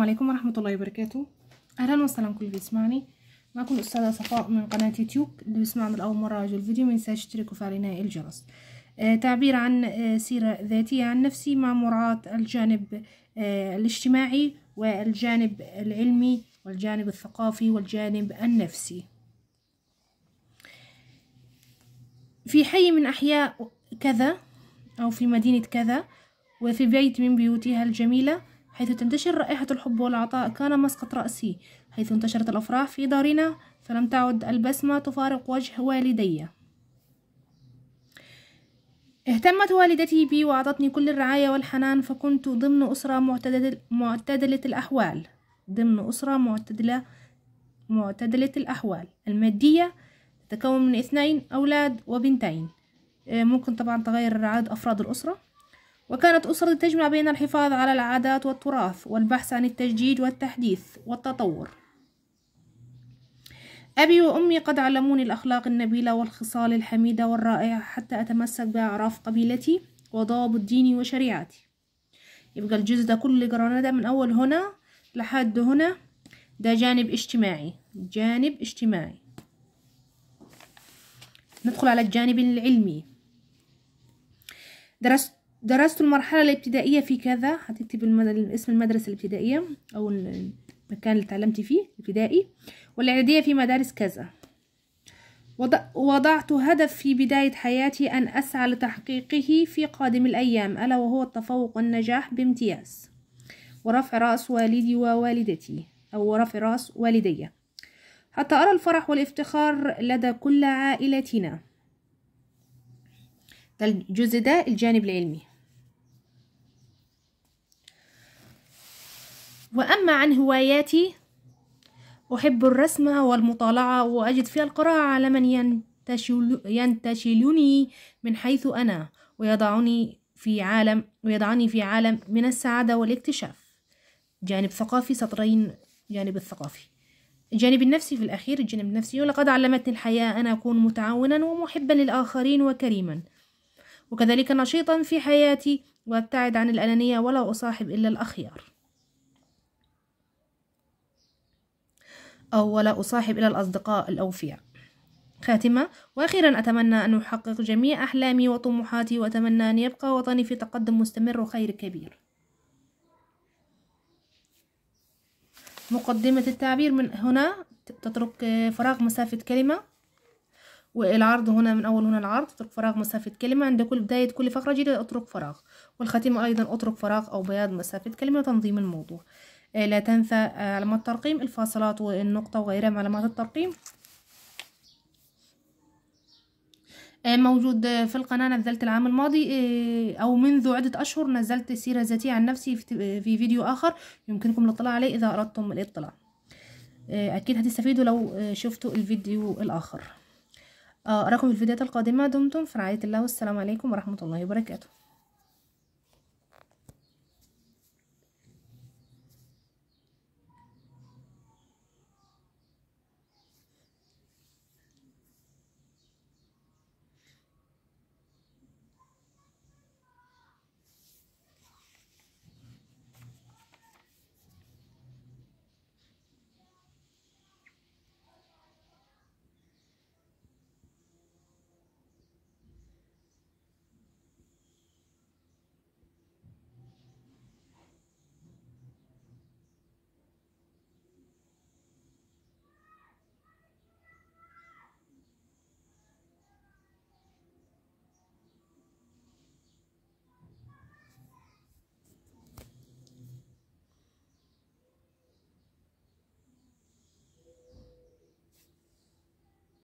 السلام عليكم ورحمة الله وبركاته أهلا وسهلا كل اللي بيسمعني معكم الأستاذة صفاء من قناة يوتيوب اللي بيسمعنا لأول مرة جو الفيديو مينساش يشترك وفعل الجرس آه تعبير عن آه سيرة ذاتية عن نفسي مع مراعاة الجانب آه الاجتماعي والجانب العلمي والجانب الثقافي والجانب النفسي في حي من أحياء كذا أو في مدينة كذا وفي بيت من بيوتها الجميلة حيث تنتشر رائحة الحب والعطاء كان مسقط رأسي حيث انتشرت الأفراح في دارنا فلم تعد البسمة تفارق وجه والدي اهتمت والدتي بي وأعطتني كل الرعاية والحنان فكنت ضمن أسرة معتدلة الأحوال ضمن أسرة معتدلة معتدلة الأحوال المادية تتكون من اثنين أولاد وبنتين آه، ممكن طبعا تغير عدد أفراد الأسرة وكانت أسرتي تجمع بين الحفاظ على العادات والتراث والبحث عن التجديد والتحديث والتطور أبي وأمي قد علموني الأخلاق النبيلة والخصال الحميدة والرائعة حتى أتمسك بأعراف قبيلتي وضوابط ديني وشريعتي يبقى الجزء ده كله قرانا ده من أول هنا لحد هنا ده جانب اجتماعي جانب اجتماعي ندخل على الجانب العلمي درست درست المرحلة الابتدائية في كذا هتكتب اسم المدرسة الابتدائية أو المكان اللي تعلمت فيه الابتدائي والإعدادية في مدارس كذا وضعت هدف في بداية حياتي أن أسعى لتحقيقه في قادم الأيام ألا وهو التفوق والنجاح بامتياز ورفع رأس والدي ووالدتي أو رفع رأس والدي حتى أرى الفرح والافتخار لدى كل عائلتنا الجزء ده الجانب العلمي أما عن هواياتي أحب الرسم والمطالعة وأجد فيها القراءة على من ينتشل ينتشلني من حيث أنا ويضعني في عالم ويضعني في عالم من السعادة والاكتشاف جانب ثقافي سطرين جانب الثقافي الجانب النفسي في الأخير الجانب النفسي ولقد علمتني الحياة أن أكون متعاونا ومحبا للآخرين وكريما وكذلك نشيطا في حياتي وأبتعد عن الأنانية ولا أصاحب إلا الأخيار أو ولا أصاحب إلى الأصدقاء الأوفياء خاتمة وأخيرا أتمنى أن أحقق جميع أحلامي وطموحاتي وأتمنى أن يبقى وطني في تقدم مستمر وخير كبير مقدمة التعبير من هنا تترك فراغ مسافة كلمة والعرض هنا من أول هنا العرض تترك فراغ مسافة كلمة عند كل بداية كل فقرة جديدة أترك فراغ والخاتمة أيضا أترك فراغ أو بياض مسافة كلمة تنظيم الموضوع آه، لا تنسى آه، علامات الترقيم الفاصلات والنقطة وغيرها من علامات الترقيم آه، موجود في القناة نزلت العام الماضي أو منذ عدة أشهر نزلت سيرة ذاتية عن نفسي في فيديو آخر يمكنكم الاطلاع عليه إذا أردتم الاطلاع أكيد هتستفيدوا لو شفتوا الفيديو الآخر أراكم في الفيديوهات القادمة دمتم في رعاية الله والسلام عليكم ورحمة الله وبركاته